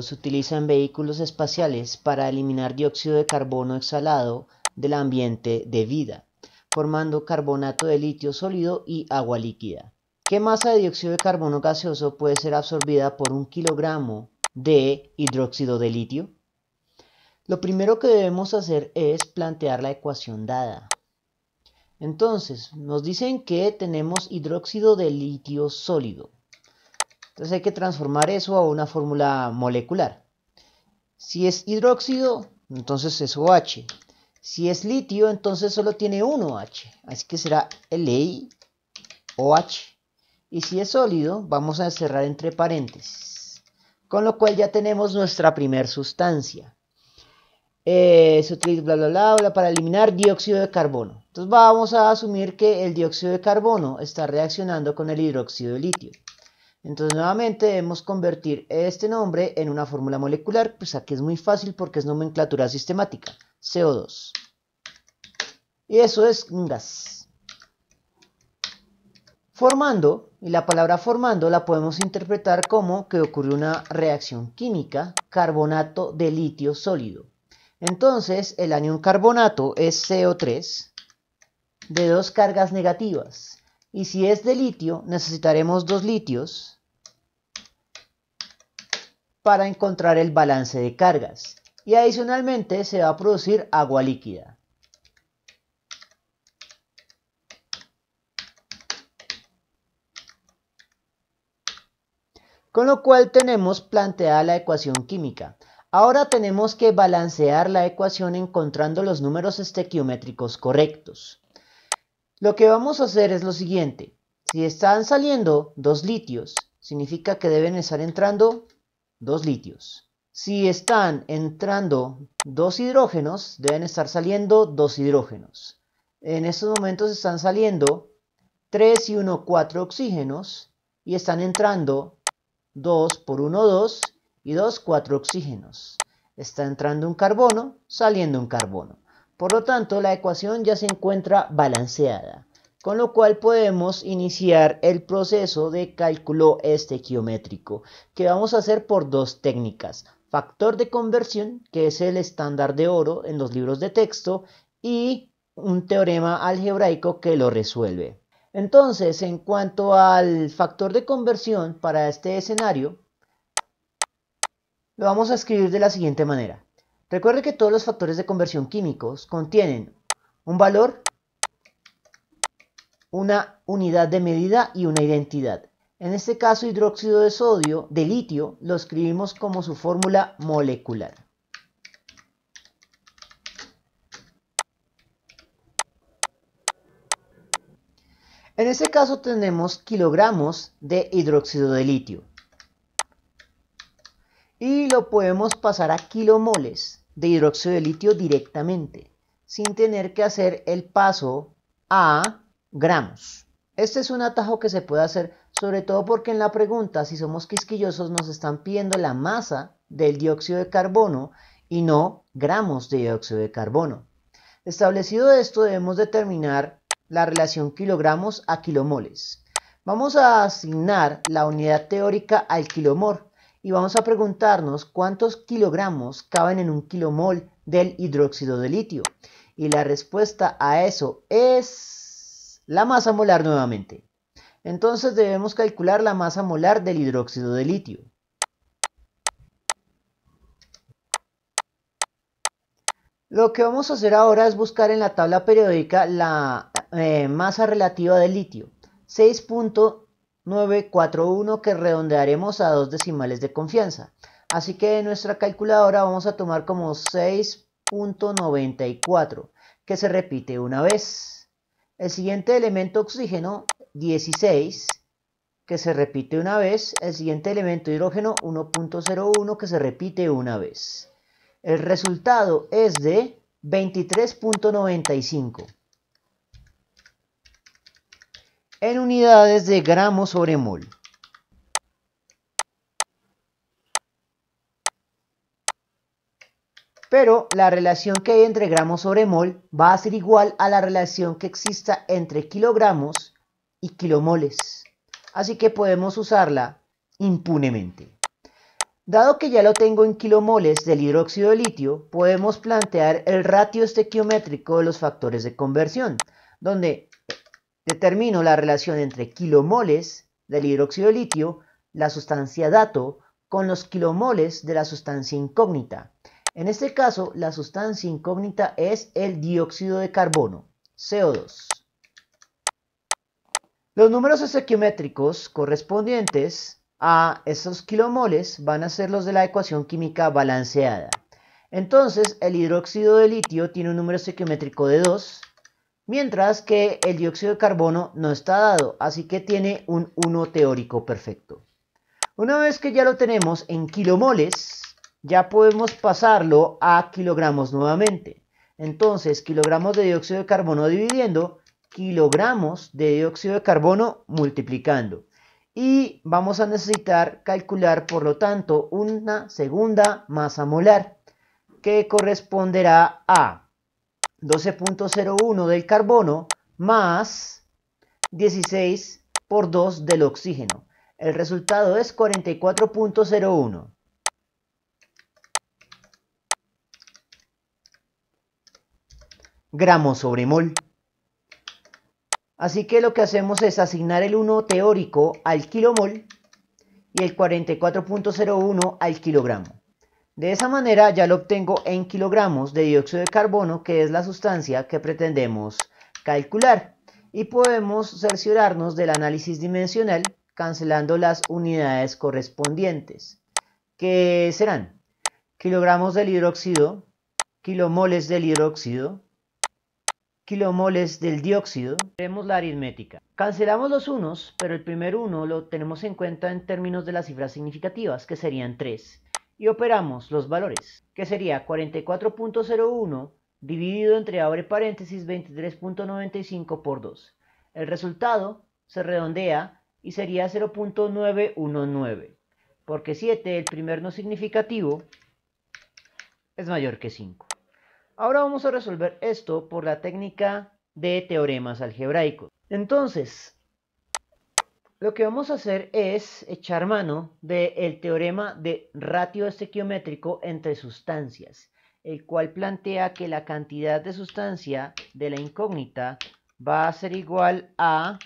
se utilizan vehículos espaciales para eliminar dióxido de carbono exhalado del ambiente de vida, formando carbonato de litio sólido y agua líquida. ¿Qué masa de dióxido de carbono gaseoso puede ser absorbida por un kilogramo de hidróxido de litio? Lo primero que debemos hacer es plantear la ecuación dada. Entonces, nos dicen que tenemos hidróxido de litio sólido. Entonces hay que transformar eso a una fórmula molecular. Si es hidróxido, entonces es OH. Si es litio, entonces solo tiene un OH. Así que será LiOH. Y si es sólido, vamos a cerrar entre paréntesis. Con lo cual ya tenemos nuestra primer sustancia. Eh, se utiliza bla, bla, bla para eliminar dióxido de carbono. Entonces vamos a asumir que el dióxido de carbono está reaccionando con el hidróxido de litio. Entonces nuevamente debemos convertir este nombre en una fórmula molecular, pues aquí es muy fácil porque es nomenclatura sistemática, CO2. Y eso es un gas. Formando, y la palabra formando la podemos interpretar como que ocurre una reacción química, carbonato de litio sólido. Entonces el anión carbonato es CO3 de dos cargas negativas. Y si es de litio, necesitaremos dos litios para encontrar el balance de cargas y adicionalmente se va a producir agua líquida. Con lo cual tenemos planteada la ecuación química. Ahora tenemos que balancear la ecuación encontrando los números estequiométricos correctos. Lo que vamos a hacer es lo siguiente. Si están saliendo dos litios, significa que deben estar entrando dos litios. Si están entrando dos hidrógenos, deben estar saliendo dos hidrógenos. En estos momentos están saliendo 3 y 1, 4 oxígenos y están entrando 2 por 1, 2 y 2, 4 oxígenos. Está entrando un carbono, saliendo un carbono. Por lo tanto, la ecuación ya se encuentra balanceada con lo cual podemos iniciar el proceso de cálculo estequiométrico, que vamos a hacer por dos técnicas, factor de conversión, que es el estándar de oro en los libros de texto, y un teorema algebraico que lo resuelve. Entonces, en cuanto al factor de conversión para este escenario, lo vamos a escribir de la siguiente manera. Recuerde que todos los factores de conversión químicos contienen un valor una unidad de medida y una identidad. En este caso, hidróxido de sodio, de litio, lo escribimos como su fórmula molecular. En este caso tenemos kilogramos de hidróxido de litio. Y lo podemos pasar a kilomoles de hidróxido de litio directamente, sin tener que hacer el paso a gramos. Este es un atajo que se puede hacer sobre todo porque en la pregunta, si somos quisquillosos, nos están pidiendo la masa del dióxido de carbono y no gramos de dióxido de carbono. Establecido esto, debemos determinar la relación kilogramos a kilomoles. Vamos a asignar la unidad teórica al kilomol y vamos a preguntarnos cuántos kilogramos caben en un kilomol del hidróxido de litio. Y la respuesta a eso es la masa molar nuevamente. Entonces debemos calcular la masa molar del hidróxido de litio. Lo que vamos a hacer ahora es buscar en la tabla periódica la eh, masa relativa del litio, 6.941 que redondearemos a dos decimales de confianza. Así que en nuestra calculadora vamos a tomar como 6.94, que se repite una vez. El siguiente elemento oxígeno, 16, que se repite una vez. El siguiente elemento hidrógeno, 1.01, que se repite una vez. El resultado es de 23.95 en unidades de gramos sobre mol. pero la relación que hay entre gramos sobre mol va a ser igual a la relación que exista entre kilogramos y kilomoles. Así que podemos usarla impunemente. Dado que ya lo tengo en kilomoles del hidróxido de litio, podemos plantear el ratio estequiométrico de los factores de conversión, donde determino la relación entre kilomoles del hidróxido de litio, la sustancia dato, con los kilomoles de la sustancia incógnita, en este caso, la sustancia incógnita es el dióxido de carbono, CO2. Los números estequiométricos correspondientes a esos kilomoles van a ser los de la ecuación química balanceada. Entonces, el hidróxido de litio tiene un número estequiométrico de 2, mientras que el dióxido de carbono no está dado, así que tiene un 1 teórico perfecto. Una vez que ya lo tenemos en kilomoles, ya podemos pasarlo a kilogramos nuevamente. Entonces, kilogramos de dióxido de carbono dividiendo, kilogramos de dióxido de carbono multiplicando. Y vamos a necesitar calcular, por lo tanto, una segunda masa molar que corresponderá a 12.01 del carbono más 16 por 2 del oxígeno. El resultado es 44.01. gramos sobre mol. Así que lo que hacemos es asignar el 1 teórico al kilomol y el 44.01 al kilogramo. De esa manera ya lo obtengo en kilogramos de dióxido de carbono, que es la sustancia que pretendemos calcular. Y podemos cerciorarnos del análisis dimensional cancelando las unidades correspondientes, que serán kilogramos del hidróxido, kilomoles del hidróxido, kilomoles del dióxido, tenemos la aritmética. Cancelamos los unos, pero el primer uno lo tenemos en cuenta en términos de las cifras significativas, que serían 3, y operamos los valores, que sería 44.01 dividido entre abre paréntesis 23.95 por 2. El resultado se redondea y sería 0.919, porque 7, el primer no significativo, es mayor que 5. Ahora vamos a resolver esto por la técnica de teoremas algebraicos. Entonces, lo que vamos a hacer es echar mano del teorema de ratio estequiométrico entre sustancias, el cual plantea que la cantidad de sustancia de la incógnita va a ser igual a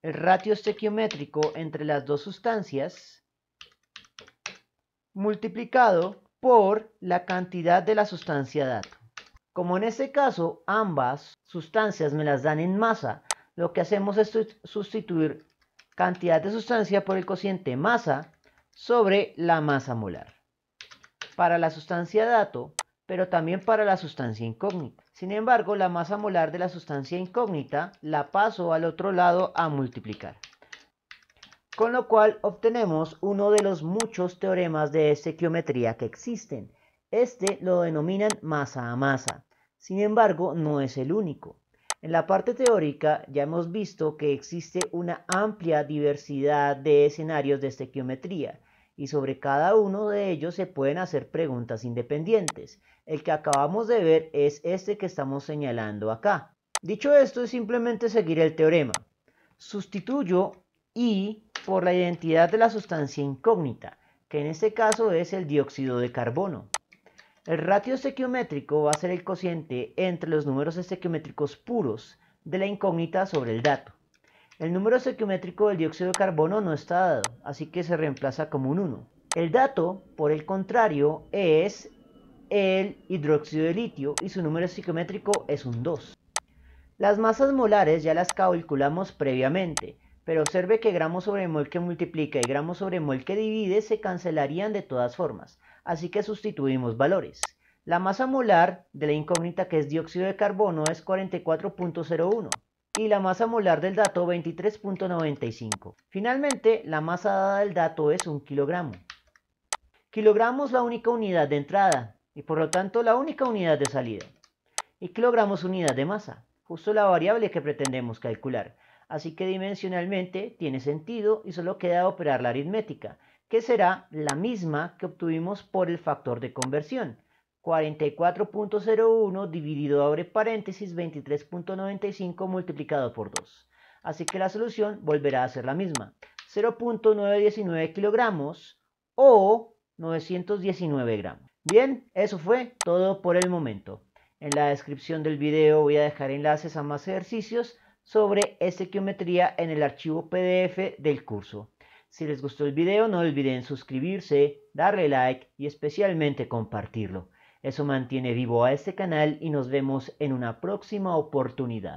el ratio estequiométrico entre las dos sustancias multiplicado por la cantidad de la sustancia dato. Como en este caso ambas sustancias me las dan en masa, lo que hacemos es sustituir cantidad de sustancia por el cociente masa sobre la masa molar. Para la sustancia dato, pero también para la sustancia incógnita. Sin embargo, la masa molar de la sustancia incógnita la paso al otro lado a multiplicar con lo cual obtenemos uno de los muchos teoremas de estequiometría que existen. Este lo denominan masa a masa. Sin embargo, no es el único. En la parte teórica ya hemos visto que existe una amplia diversidad de escenarios de estequiometría y sobre cada uno de ellos se pueden hacer preguntas independientes. El que acabamos de ver es este que estamos señalando acá. Dicho esto, es simplemente seguir el teorema. Sustituyo y por la identidad de la sustancia incógnita, que en este caso es el dióxido de carbono. El ratio estequiométrico va a ser el cociente entre los números estequiométricos puros de la incógnita sobre el dato. El número estequiométrico del dióxido de carbono no está dado, así que se reemplaza como un 1. El dato, por el contrario, es el hidróxido de litio y su número estequiométrico es un 2. Las masas molares ya las calculamos previamente, pero observe que gramos sobre mol que multiplica y gramos sobre mol que divide se cancelarían de todas formas, así que sustituimos valores. La masa molar de la incógnita que es dióxido de carbono es 44.01 y la masa molar del dato 23.95. Finalmente, la masa dada del dato es un kilogramo. Kilogramos es la única unidad de entrada y por lo tanto la única unidad de salida. Y kilogramos unidad de masa, justo la variable que pretendemos calcular así que dimensionalmente tiene sentido y solo queda operar la aritmética, que será la misma que obtuvimos por el factor de conversión. 44.01 dividido abre paréntesis 23.95 multiplicado por 2. Así que la solución volverá a ser la misma. 0.919 kilogramos o 919 gramos. Bien, eso fue todo por el momento. En la descripción del video voy a dejar enlaces a más ejercicios sobre estequiometría en el archivo PDF del curso. Si les gustó el video no olviden suscribirse, darle like y especialmente compartirlo. Eso mantiene vivo a este canal y nos vemos en una próxima oportunidad.